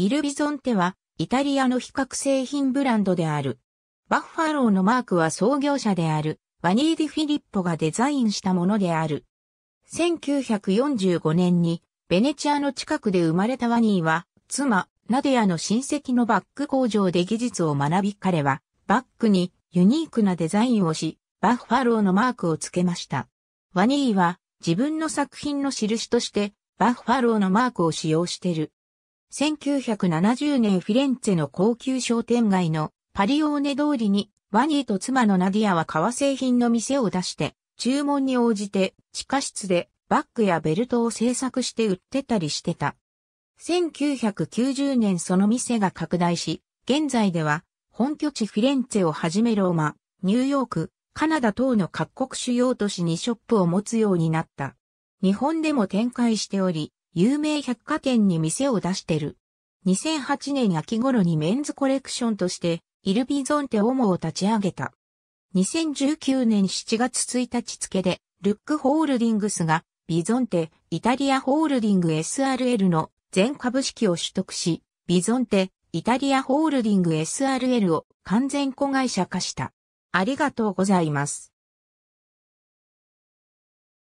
イルビゾンテは、イタリアの比較製品ブランドである。バッファローのマークは創業者である、ワニーディ・フィリッポがデザインしたものである。1945年に、ベネチアの近くで生まれたワニーは、妻、ナディアの親戚のバッグ工場で技術を学び彼は、バッグにユニークなデザインをし、バッファローのマークをつけました。ワニーは、自分の作品の印として、バッファローのマークを使用してる。1970年フィレンツェの高級商店街のパリオーネ通りにワニーと妻のナディアは革製品の店を出して、注文に応じて地下室でバッグやベルトを製作して売ってたりしてた。1990年その店が拡大し、現在では本拠地フィレンツェをはじめローマ、ニューヨーク、カナダ等の各国主要都市にショップを持つようになった。日本でも展開しており、有名百貨店に店を出してる。2008年秋頃にメンズコレクションとして、イルビゾンテオモを立ち上げた。2019年7月1日付で、ルックホールディングスが、ビゾンテ、イタリアホールディング SRL の全株式を取得し、ビゾンテ、イタリアホールディング SRL を完全子会社化した。ありがとうございます。